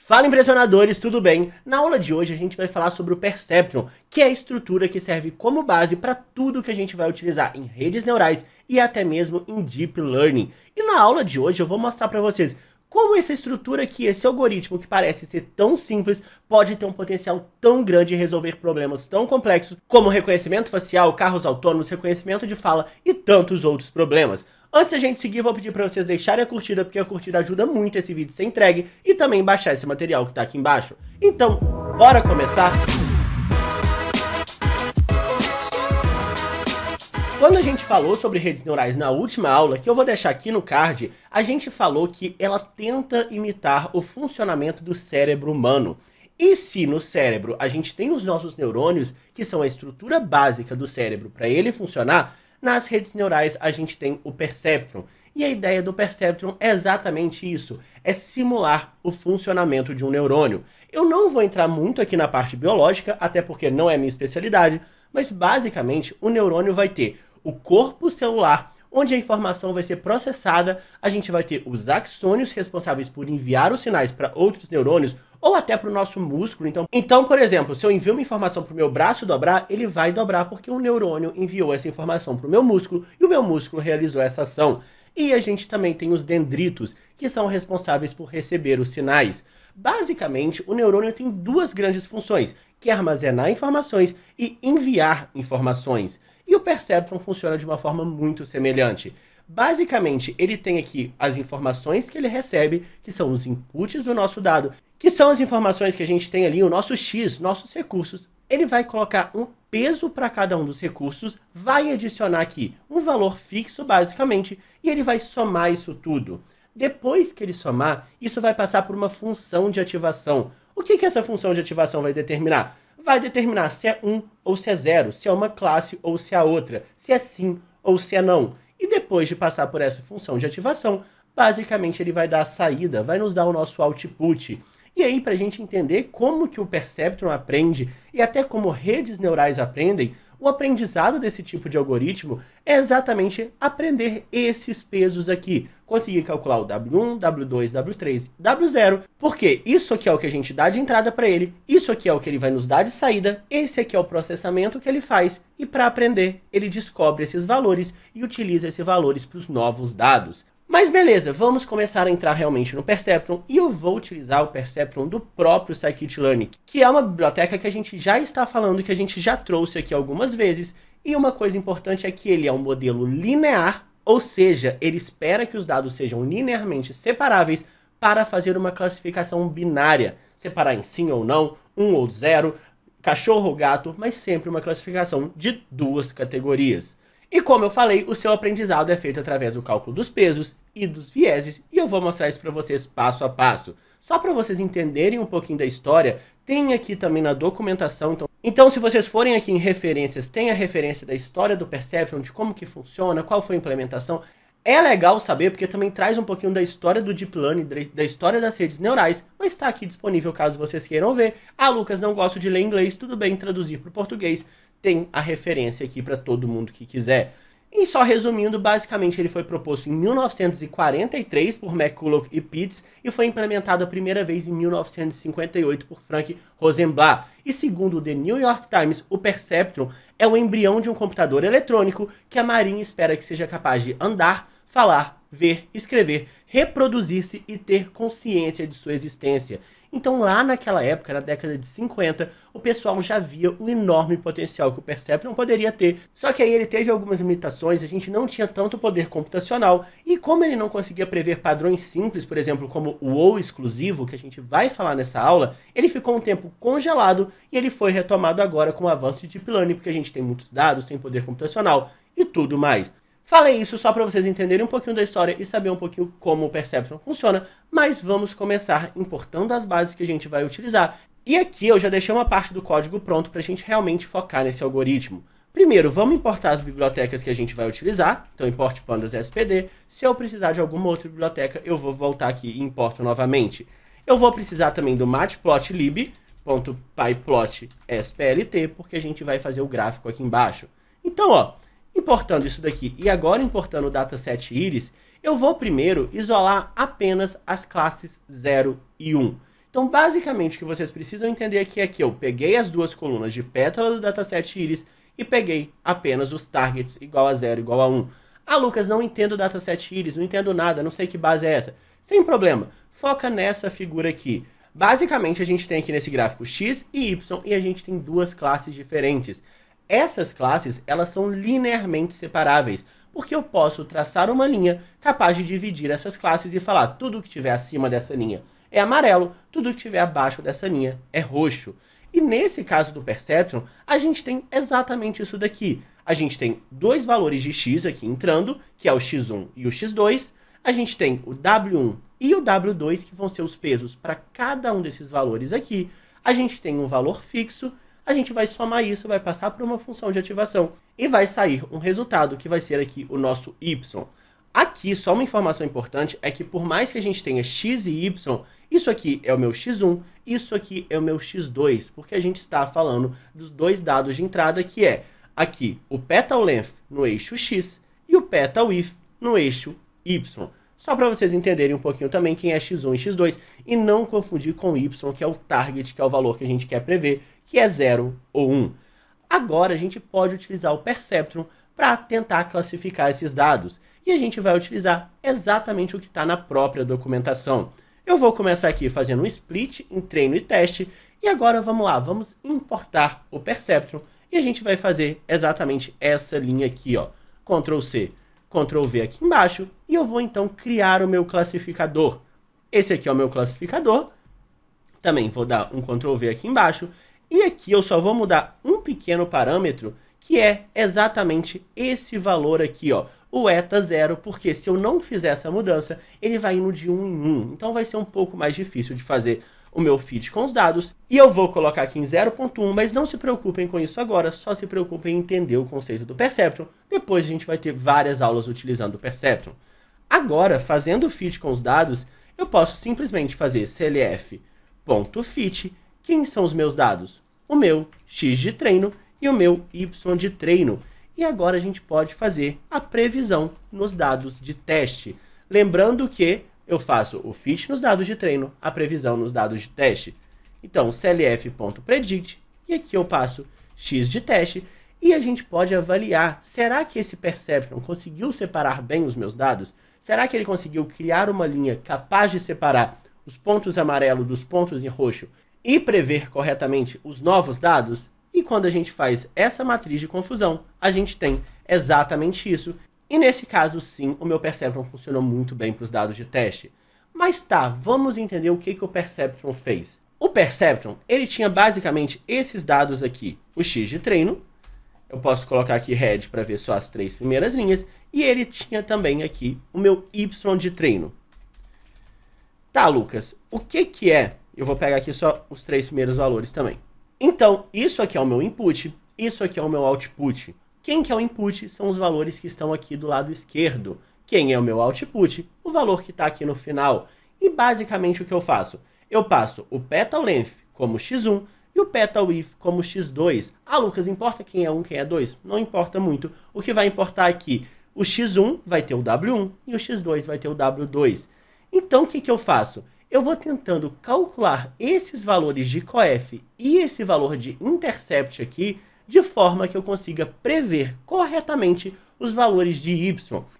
Fala impressionadores, tudo bem? Na aula de hoje a gente vai falar sobre o Perceptron, que é a estrutura que serve como base para tudo que a gente vai utilizar em redes neurais e até mesmo em deep learning. E na aula de hoje eu vou mostrar para vocês como essa estrutura aqui, esse algoritmo que parece ser tão simples, pode ter um potencial tão grande em resolver problemas tão complexos como reconhecimento facial, carros autônomos, reconhecimento de fala e tantos outros problemas? Antes da gente seguir, vou pedir para vocês deixarem a curtida, porque a curtida ajuda muito esse vídeo a ser entregue, e também baixar esse material que está aqui embaixo. Então, bora começar? Quando a gente falou sobre redes neurais na última aula, que eu vou deixar aqui no card, a gente falou que ela tenta imitar o funcionamento do cérebro humano. E se no cérebro a gente tem os nossos neurônios, que são a estrutura básica do cérebro para ele funcionar, nas redes neurais a gente tem o perceptron. E a ideia do perceptron é exatamente isso, é simular o funcionamento de um neurônio. Eu não vou entrar muito aqui na parte biológica, até porque não é minha especialidade, mas basicamente o neurônio vai ter o corpo celular, onde a informação vai ser processada. A gente vai ter os axônios responsáveis por enviar os sinais para outros neurônios ou até para o nosso músculo. Então, então, por exemplo, se eu envio uma informação para o meu braço dobrar, ele vai dobrar porque um neurônio enviou essa informação para o meu músculo e o meu músculo realizou essa ação. E a gente também tem os dendritos, que são responsáveis por receber os sinais. Basicamente, o neurônio tem duas grandes funções, que é armazenar informações e enviar informações. E o Perceptron funciona de uma forma muito semelhante. Basicamente, ele tem aqui as informações que ele recebe, que são os inputs do nosso dado, que são as informações que a gente tem ali, o nosso X, nossos recursos. Ele vai colocar um peso para cada um dos recursos, vai adicionar aqui um valor fixo, basicamente, e ele vai somar isso tudo. Depois que ele somar, isso vai passar por uma função de ativação. O que, que essa função de ativação vai determinar? vai determinar se é um ou se é zero, se é uma classe ou se é outra, se é sim ou se é não. E depois de passar por essa função de ativação, basicamente ele vai dar a saída, vai nos dar o nosso output. E aí, para a gente entender como que o Perceptron aprende e até como redes neurais aprendem, o aprendizado desse tipo de algoritmo é exatamente aprender esses pesos aqui. Conseguir calcular o W1, W2, W3, W0, porque isso aqui é o que a gente dá de entrada para ele, isso aqui é o que ele vai nos dar de saída, esse aqui é o processamento que ele faz, e para aprender, ele descobre esses valores e utiliza esses valores para os novos dados. Mas beleza, vamos começar a entrar realmente no Perceptron e eu vou utilizar o Perceptron do próprio Scikit-Learning, que é uma biblioteca que a gente já está falando, que a gente já trouxe aqui algumas vezes, e uma coisa importante é que ele é um modelo linear, ou seja, ele espera que os dados sejam linearmente separáveis para fazer uma classificação binária, separar em sim ou não, um ou zero, cachorro ou gato, mas sempre uma classificação de duas categorias. E como eu falei, o seu aprendizado é feito através do cálculo dos pesos e dos vieses, e eu vou mostrar isso para vocês passo a passo. Só para vocês entenderem um pouquinho da história, tem aqui também na documentação, então então, se vocês forem aqui em referências, tem a referência da história do Perceptron, de como que funciona, qual foi a implementação. É legal saber, porque também traz um pouquinho da história do Deep Learning, da história das redes neurais, mas está aqui disponível caso vocês queiram ver. Ah, Lucas, não gosto de ler inglês, tudo bem traduzir para o português tem a referência aqui para todo mundo que quiser. E só resumindo, basicamente ele foi proposto em 1943 por McCulloch e Pitts e foi implementado a primeira vez em 1958 por Frank Rosenblatt. E segundo o The New York Times, o Perceptron é o embrião de um computador eletrônico que a Marinha espera que seja capaz de andar, falar, ver, escrever, reproduzir-se e ter consciência de sua existência. Então, lá naquela época, na década de 50, o pessoal já via o enorme potencial que o Perceptron poderia ter. Só que aí ele teve algumas limitações, a gente não tinha tanto poder computacional, e como ele não conseguia prever padrões simples, por exemplo, como o OU exclusivo, que a gente vai falar nessa aula, ele ficou um tempo congelado e ele foi retomado agora com o avanço de Deep Learning, porque a gente tem muitos dados, tem poder computacional e tudo mais. Falei isso só para vocês entenderem um pouquinho da história e saber um pouquinho como o Perceptron funciona, mas vamos começar importando as bases que a gente vai utilizar. E aqui eu já deixei uma parte do código pronto para a gente realmente focar nesse algoritmo. Primeiro, vamos importar as bibliotecas que a gente vai utilizar, então importe pandas SPD. Se eu precisar de alguma outra biblioteca, eu vou voltar aqui e importo novamente. Eu vou precisar também do matplotlib.pyplot.splt, porque a gente vai fazer o gráfico aqui embaixo. Então, ó, Importando isso daqui e agora importando o dataset Iris, eu vou primeiro isolar apenas as classes 0 e 1. Então, basicamente, o que vocês precisam entender aqui é que eu peguei as duas colunas de pétala do dataset Iris e peguei apenas os targets igual a 0, igual a 1. Ah, Lucas, não entendo o dataset Iris, não entendo nada, não sei que base é essa. Sem problema, foca nessa figura aqui. Basicamente, a gente tem aqui nesse gráfico x e y e a gente tem duas classes diferentes. Essas classes, elas são linearmente separáveis, porque eu posso traçar uma linha capaz de dividir essas classes e falar tudo que tiver acima dessa linha é amarelo, tudo que tiver abaixo dessa linha é roxo. E nesse caso do Perceptron, a gente tem exatamente isso daqui. A gente tem dois valores de x aqui entrando, que é o x1 e o x2. A gente tem o w1 e o w2, que vão ser os pesos para cada um desses valores aqui. A gente tem um valor fixo a gente vai somar isso, vai passar por uma função de ativação e vai sair um resultado que vai ser aqui o nosso y. Aqui, só uma informação importante é que por mais que a gente tenha x e y, isso aqui é o meu x1, isso aqui é o meu x2, porque a gente está falando dos dois dados de entrada que é aqui o petal length no eixo x e o petal width no eixo y. Só para vocês entenderem um pouquinho também quem é x1 e x2 e não confundir com y, que é o target, que é o valor que a gente quer prever, que é 0 ou 1. Um. Agora a gente pode utilizar o Perceptron para tentar classificar esses dados. E a gente vai utilizar exatamente o que está na própria documentação. Eu vou começar aqui fazendo um split em treino e teste. E agora vamos lá, vamos importar o Perceptron. E a gente vai fazer exatamente essa linha aqui, ó. Ctrl C, Ctrl V aqui embaixo. E eu vou então criar o meu classificador. Esse aqui é o meu classificador. Também vou dar um Ctrl V aqui embaixo. E aqui eu só vou mudar um pequeno parâmetro, que é exatamente esse valor aqui, ó, o eta zero, porque se eu não fizer essa mudança, ele vai indo de 1 um em 1. Um. Então vai ser um pouco mais difícil de fazer o meu feed com os dados. E eu vou colocar aqui em 0.1, mas não se preocupem com isso agora, só se preocupem em entender o conceito do Perceptron. Depois a gente vai ter várias aulas utilizando o Perceptron. Agora, fazendo o feed com os dados, eu posso simplesmente fazer clf.fit quem são os meus dados? O meu x de treino e o meu y de treino. E agora a gente pode fazer a previsão nos dados de teste. Lembrando que eu faço o fit nos dados de treino, a previsão nos dados de teste. Então, clf.predict, e aqui eu passo x de teste, e a gente pode avaliar, será que esse Perceptron conseguiu separar bem os meus dados? Será que ele conseguiu criar uma linha capaz de separar os pontos amarelos dos pontos em roxo e prever corretamente os novos dados? E quando a gente faz essa matriz de confusão, a gente tem exatamente isso. E nesse caso, sim, o meu Perceptron funcionou muito bem para os dados de teste. Mas tá, vamos entender o que, que o Perceptron fez. O Perceptron, ele tinha basicamente esses dados aqui. O X de treino, eu posso colocar aqui red para ver só as três primeiras linhas. E ele tinha também aqui o meu Y de treino. Tá, Lucas, o que, que é eu vou pegar aqui só os três primeiros valores também. Então, isso aqui é o meu input, isso aqui é o meu output. Quem que é o input são os valores que estão aqui do lado esquerdo. Quem é o meu output? O valor que está aqui no final. E basicamente o que eu faço? Eu passo o petal length como x1 e o petal if como x2. Ah, Lucas, importa quem é 1, quem é 2? Não importa muito. O que vai importar aqui? É o x1 vai ter o w1 e o x2 vai ter o w2. Então, o que, que eu faço? eu vou tentando calcular esses valores de COEF e esse valor de intercept aqui, de forma que eu consiga prever corretamente os valores de y.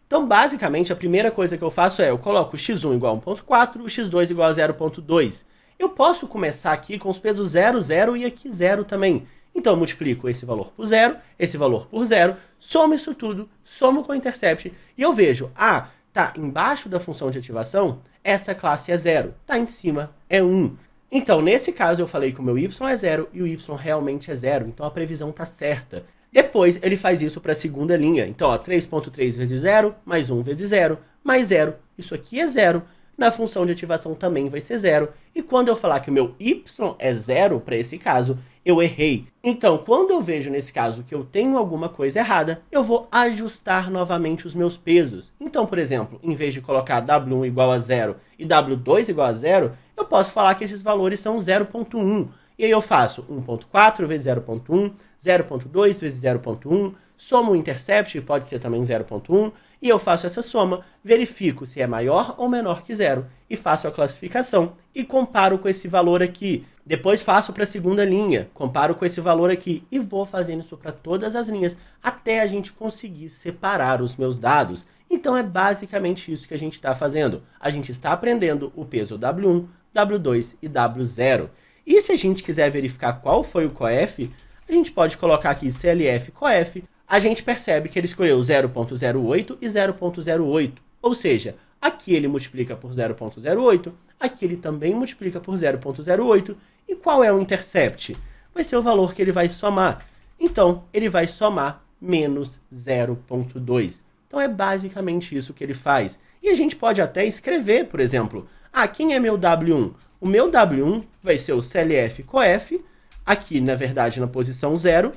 Então, basicamente, a primeira coisa que eu faço é, eu coloco o x1 igual a 1.4, o x2 igual a 0.2. Eu posso começar aqui com os pesos 0, 0 e aqui 0 também. Então, eu multiplico esse valor por 0, esse valor por 0, somo isso tudo, somo com o intercept, e eu vejo, ah, tá embaixo da função de ativação, essa classe é zero. Tá em cima é 1. Então, nesse caso, eu falei que o meu y é zero e o y realmente é zero. Então, a previsão tá certa. Depois, ele faz isso para a segunda linha. Então, 3.3 vezes zero mais 1 vezes zero mais zero. Isso aqui é zero na função de ativação também vai ser zero. E quando eu falar que o meu y é zero para esse caso, eu errei. Então, quando eu vejo nesse caso que eu tenho alguma coisa errada, eu vou ajustar novamente os meus pesos. Então, por exemplo, em vez de colocar W1 igual a zero e W2 igual a zero, eu posso falar que esses valores são 0.1. E aí eu faço 1.4 vezes 0.1, 0.2 vezes 0.1, somo o intercept, que pode ser também 0.1, e eu faço essa soma, verifico se é maior ou menor que zero e faço a classificação e comparo com esse valor aqui. Depois faço para a segunda linha, comparo com esse valor aqui e vou fazendo isso para todas as linhas até a gente conseguir separar os meus dados. Então é basicamente isso que a gente está fazendo. A gente está aprendendo o peso W1, W2 e W0. E se a gente quiser verificar qual foi o COEF, a gente pode colocar aqui CLF COEF, a gente percebe que ele escolheu 0.08 e 0.08. Ou seja, aqui ele multiplica por 0.08, aqui ele também multiplica por 0.08. E qual é o intercept? Vai ser o valor que ele vai somar. Então, ele vai somar menos 0.2. Então, é basicamente isso que ele faz. E a gente pode até escrever, por exemplo, ah, quem é meu W1? O meu W1 vai ser o CLF COF, aqui, na verdade, na posição 0,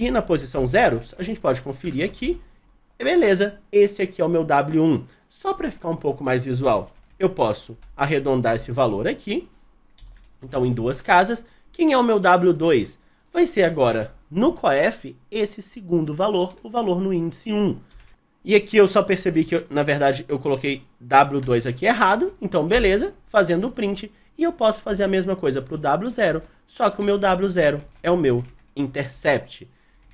e na posição 0, a gente pode conferir aqui. Beleza, esse aqui é o meu W1. Só para ficar um pouco mais visual, eu posso arredondar esse valor aqui. Então, em duas casas. Quem é o meu W2? Vai ser agora, no COEF, esse segundo valor, o valor no índice 1. E aqui eu só percebi que, eu, na verdade, eu coloquei W2 aqui errado. Então, beleza, fazendo o print. E eu posso fazer a mesma coisa para o W0, só que o meu W0 é o meu intercept.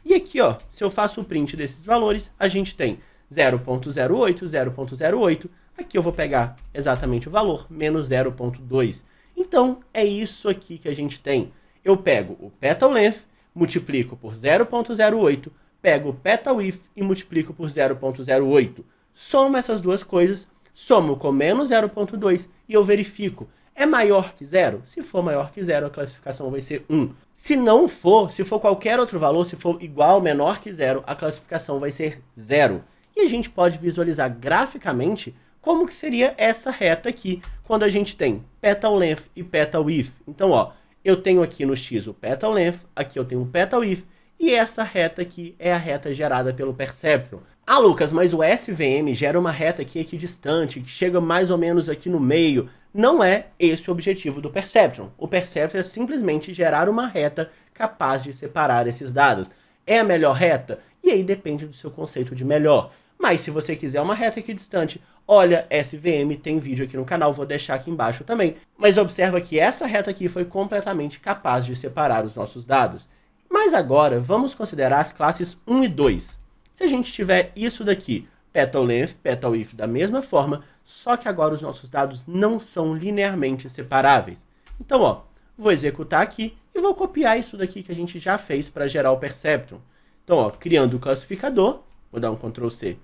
E aqui, ó, se eu faço o print desses valores, a gente tem 0.08, 0.08. Aqui eu vou pegar exatamente o valor, menos 0.2. Então, é isso aqui que a gente tem. Eu pego o petal length, multiplico por 0.08, pego o petal width e multiplico por 0.08. Somo essas duas coisas, somo com menos 0.2 e eu verifico é maior que zero? Se for maior que zero, a classificação vai ser 1. Se não for, se for qualquer outro valor, se for igual, menor que zero, a classificação vai ser zero. E a gente pode visualizar graficamente como que seria essa reta aqui, quando a gente tem petal length e petal width. Então, ó, eu tenho aqui no x o petal length, aqui eu tenho o petal width, e essa reta aqui é a reta gerada pelo Perceptron. Ah, Lucas, mas o SVM gera uma reta aqui, aqui distante, que chega mais ou menos aqui no meio não é esse o objetivo do Perceptron. O Perceptron é simplesmente gerar uma reta capaz de separar esses dados. É a melhor reta? E aí depende do seu conceito de melhor. Mas se você quiser uma reta equidistante, olha, SVM tem vídeo aqui no canal, vou deixar aqui embaixo também. Mas observa que essa reta aqui foi completamente capaz de separar os nossos dados. Mas agora, vamos considerar as classes 1 e 2. Se a gente tiver isso daqui, petal length, petal if da mesma forma, só que agora os nossos dados não são linearmente separáveis. Então, ó, vou executar aqui e vou copiar isso daqui que a gente já fez para gerar o Perceptron. Então, ó, criando o classificador, vou dar um Ctrl C,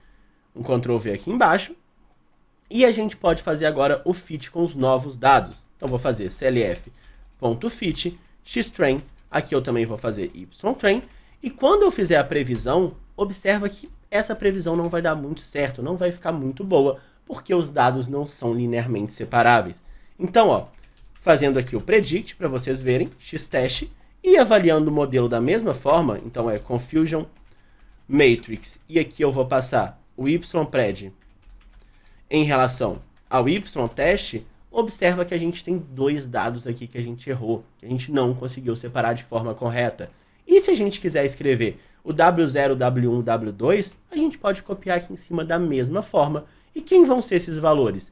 um Ctrl V aqui embaixo. E a gente pode fazer agora o fit com os novos dados. Então, vou fazer clf.fit, xtrain, aqui eu também vou fazer ytrain. E quando eu fizer a previsão, observa que essa previsão não vai dar muito certo, não vai ficar muito boa, porque os dados não são linearmente separáveis. Então, ó, fazendo aqui o predict para vocês verem, x-teste, e avaliando o modelo da mesma forma, então é confusion matrix, e aqui eu vou passar o y-pred em relação ao y-teste, observa que a gente tem dois dados aqui que a gente errou, que a gente não conseguiu separar de forma correta. E se a gente quiser escrever o W0, W1, W2, a gente pode copiar aqui em cima da mesma forma e quem vão ser esses valores?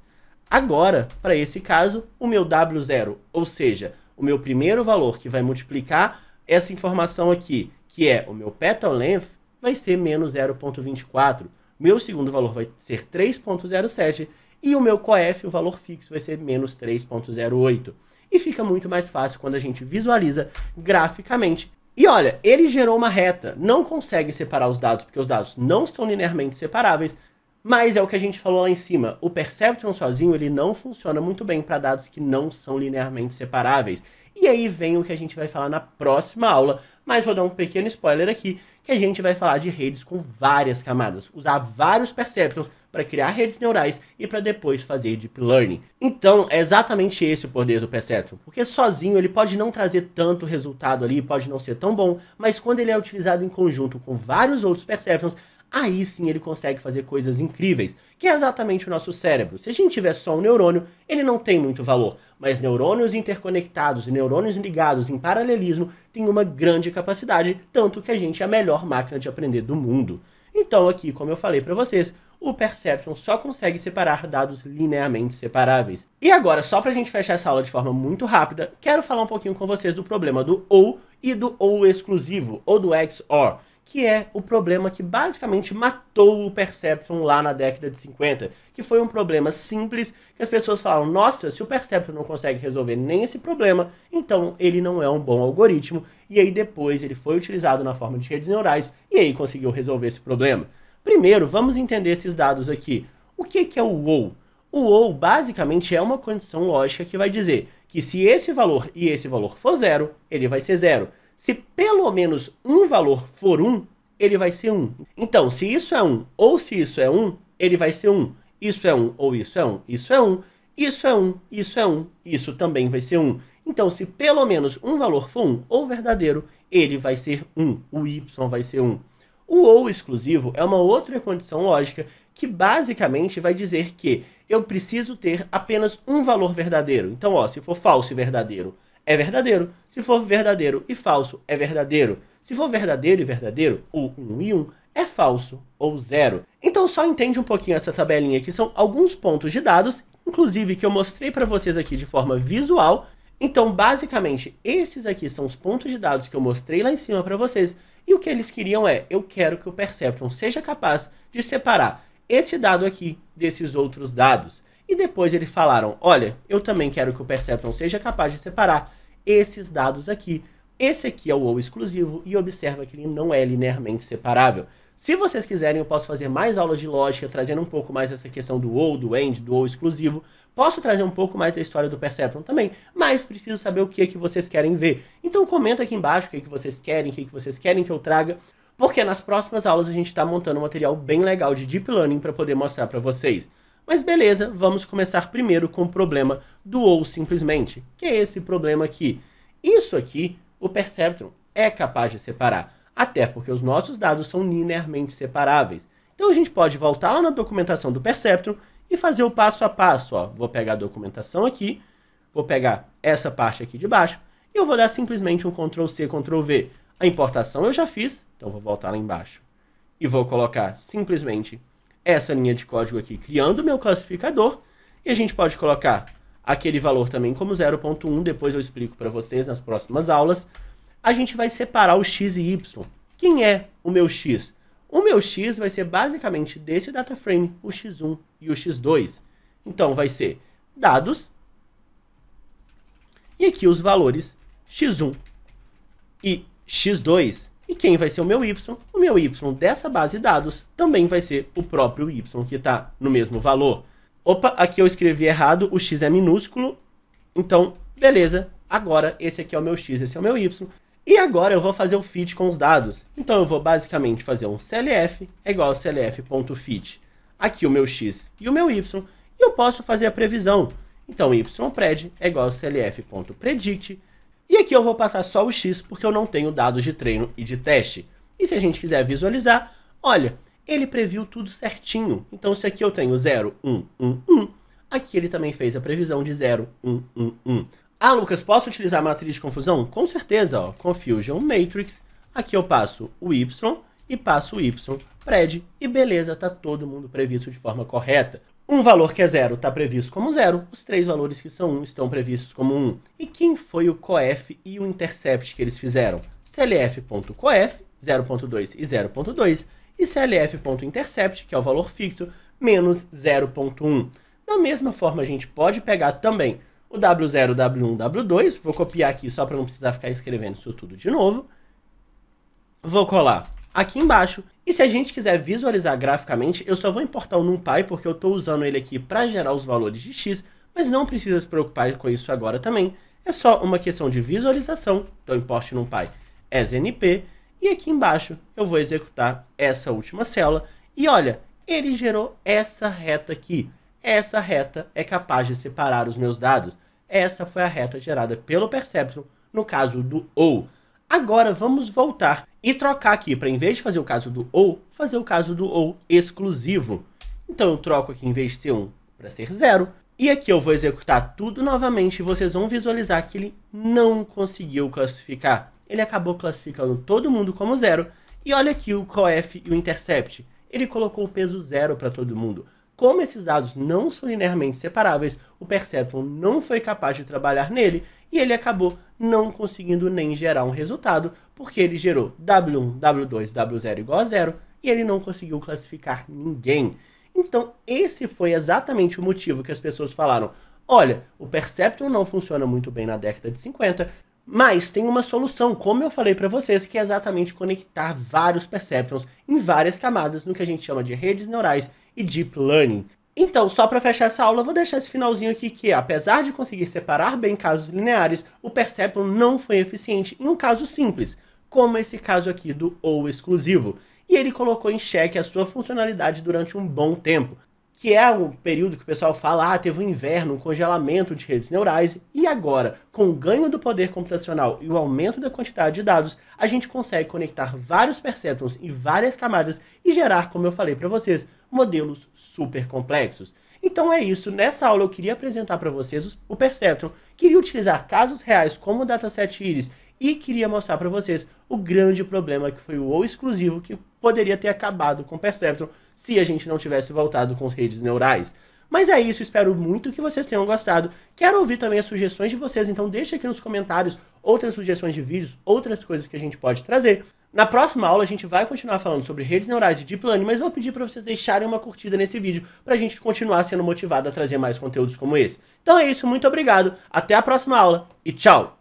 Agora, para esse caso, o meu W0, ou seja, o meu primeiro valor que vai multiplicar essa informação aqui, que é o meu petal length, vai ser menos 0.24. Meu segundo valor vai ser 3.07 e o meu coef, o valor fixo, vai ser menos 3.08. E fica muito mais fácil quando a gente visualiza graficamente. E olha, ele gerou uma reta, não consegue separar os dados, porque os dados não são linearmente separáveis, mas é o que a gente falou lá em cima. O perceptron sozinho ele não funciona muito bem para dados que não são linearmente separáveis. E aí vem o que a gente vai falar na próxima aula, mas vou dar um pequeno spoiler aqui, que a gente vai falar de redes com várias camadas, usar vários perceptrons para criar redes neurais e para depois fazer deep learning. Então, é exatamente esse o poder do perceptron, porque sozinho ele pode não trazer tanto resultado ali, pode não ser tão bom, mas quando ele é utilizado em conjunto com vários outros perceptrons, aí sim ele consegue fazer coisas incríveis, que é exatamente o nosso cérebro. Se a gente tiver só um neurônio, ele não tem muito valor, mas neurônios interconectados e neurônios ligados em paralelismo têm uma grande capacidade, tanto que a gente é a melhor máquina de aprender do mundo. Então aqui, como eu falei para vocês, o Perceptron só consegue separar dados linearmente separáveis. E agora, só para a gente fechar essa aula de forma muito rápida, quero falar um pouquinho com vocês do problema do OU e do OU exclusivo, ou do XOR que é o problema que basicamente matou o Perceptron lá na década de 50, que foi um problema simples que as pessoas falaram: nossa, se o Perceptron não consegue resolver nem esse problema, então ele não é um bom algoritmo. E aí depois ele foi utilizado na forma de redes neurais e aí conseguiu resolver esse problema. Primeiro, vamos entender esses dados aqui. O que, que é o WOW? O WOW basicamente é uma condição lógica que vai dizer que se esse valor e esse valor for zero, ele vai ser zero. Se pelo menos um valor for 1, um, ele vai ser 1. Um. Então, se isso é 1 um, ou se isso é 1, um, ele vai ser 1. Um. Isso é 1 um, ou isso é 1, um, isso é 1. Um. Isso é 1, um, isso é 1, um, isso também vai ser 1. Um. Então, se pelo menos um valor for 1 ou verdadeiro, ele vai ser 1. O y vai ser 1. O ou exclusivo é uma outra condição lógica que basicamente vai dizer que eu preciso ter apenas um valor verdadeiro. Então, ó, se for falso e verdadeiro, é verdadeiro. Se for verdadeiro e falso, é verdadeiro. Se for verdadeiro e verdadeiro, ou um e um, é falso, ou zero. Então só entende um pouquinho essa tabelinha que são alguns pontos de dados, inclusive que eu mostrei para vocês aqui de forma visual. Então, basicamente, esses aqui são os pontos de dados que eu mostrei lá em cima para vocês. E o que eles queriam é, eu quero que o Perceptron seja capaz de separar esse dado aqui desses outros dados. E depois eles falaram, olha, eu também quero que o Perceptron seja capaz de separar esses dados aqui. Esse aqui é o ou exclusivo e observa que ele não é linearmente separável. Se vocês quiserem, eu posso fazer mais aulas de lógica, trazendo um pouco mais essa questão do ou, do end, do ou exclusivo. Posso trazer um pouco mais da história do Perceptron também, mas preciso saber o que é que vocês querem ver. Então comenta aqui embaixo o que é que vocês querem, o que é que vocês querem que eu traga, porque nas próximas aulas a gente está montando um material bem legal de Deep Learning para poder mostrar para vocês. Mas beleza, vamos começar primeiro com o problema do ou simplesmente, que é esse problema aqui. Isso aqui, o perceptron é capaz de separar, até porque os nossos dados são linearmente separáveis. Então a gente pode voltar lá na documentação do perceptron e fazer o passo a passo. Ó. Vou pegar a documentação aqui, vou pegar essa parte aqui de baixo, e eu vou dar simplesmente um Ctrl C, Ctrl V. A importação eu já fiz, então vou voltar lá embaixo e vou colocar simplesmente essa linha de código aqui, criando o meu classificador, e a gente pode colocar aquele valor também como 0.1, depois eu explico para vocês nas próximas aulas. A gente vai separar o x e y. Quem é o meu x? O meu x vai ser basicamente desse data frame, o x1 e o x2. Então vai ser dados e aqui os valores x1 e x2. E quem vai ser o meu y? O meu y dessa base de dados também vai ser o próprio y, que está no mesmo valor. Opa, aqui eu escrevi errado, o x é minúsculo. Então, beleza, agora esse aqui é o meu x, esse é o meu y. E agora eu vou fazer o fit com os dados. Então eu vou basicamente fazer um clf é igual a clf.fit. Aqui o meu x e o meu y. E eu posso fazer a previsão. Então ypred é igual a clf.predict e aqui eu vou passar só o X, porque eu não tenho dados de treino e de teste. E se a gente quiser visualizar, olha, ele previu tudo certinho. Então se aqui eu tenho 0, 1, 1, 1, aqui ele também fez a previsão de 0, 1, 1, 1. Ah, Lucas, posso utilizar a matriz de confusão? Com certeza, ó, Confusion Matrix. Aqui eu passo o Y e passo o Y, pred, e beleza, tá todo mundo previsto de forma correta. Um valor que é zero está previsto como zero, os três valores que são um estão previstos como um. E quem foi o COEF e o intercept que eles fizeram? CLF.coef, 0.2 e 0.2, e CLF.intercept, que é o valor fixo, menos 0.1. Da mesma forma, a gente pode pegar também o W0, W1, W2, vou copiar aqui só para não precisar ficar escrevendo isso tudo de novo. Vou colar aqui embaixo. E se a gente quiser visualizar graficamente, eu só vou importar o NumPy porque eu estou usando ele aqui para gerar os valores de x, mas não precisa se preocupar com isso agora também. É só uma questão de visualização, então importe NumPy snp, e aqui embaixo eu vou executar essa última célula, e olha, ele gerou essa reta aqui. Essa reta é capaz de separar os meus dados. Essa foi a reta gerada pelo Perceptron, no caso do OU. Agora vamos voltar e trocar aqui para, em vez de fazer o caso do ou, fazer o caso do ou exclusivo. Então eu troco aqui, em vez de ser 1 para ser 0. E aqui eu vou executar tudo novamente e vocês vão visualizar que ele não conseguiu classificar. Ele acabou classificando todo mundo como zero. E olha aqui o COF e o intercept. Ele colocou o peso zero para todo mundo. Como esses dados não são linearmente separáveis, o Perceptron não foi capaz de trabalhar nele e ele acabou não conseguindo nem gerar um resultado, porque ele gerou W1, W2, W0 igual a zero e ele não conseguiu classificar ninguém. Então, esse foi exatamente o motivo que as pessoas falaram: olha, o Perceptron não funciona muito bem na década de 50, mas tem uma solução, como eu falei para vocês, que é exatamente conectar vários perceptrons em várias camadas no que a gente chama de redes neurais e deep learning. Então, só para fechar essa aula, vou deixar esse finalzinho aqui que, apesar de conseguir separar bem casos lineares, o Perceptron não foi eficiente em um caso simples, como esse caso aqui do ou exclusivo. E ele colocou em xeque a sua funcionalidade durante um bom tempo, que é o período que o pessoal fala, ah, teve um inverno, um congelamento de redes neurais, e agora, com o ganho do poder computacional e o aumento da quantidade de dados, a gente consegue conectar vários perceptrons em várias camadas e gerar, como eu falei para vocês, modelos super complexos. Então é isso, nessa aula eu queria apresentar para vocês o Perceptron, queria utilizar casos reais como o dataset IRIS e queria mostrar para vocês o grande problema que foi o ou exclusivo que poderia ter acabado com o Perceptron se a gente não tivesse voltado com as redes neurais. Mas é isso, espero muito que vocês tenham gostado. Quero ouvir também as sugestões de vocês, então deixa aqui nos comentários outras sugestões de vídeos, outras coisas que a gente pode trazer. Na próxima aula a gente vai continuar falando sobre redes neurais e deep learning, mas vou pedir para vocês deixarem uma curtida nesse vídeo para a gente continuar sendo motivado a trazer mais conteúdos como esse. Então é isso, muito obrigado, até a próxima aula e tchau!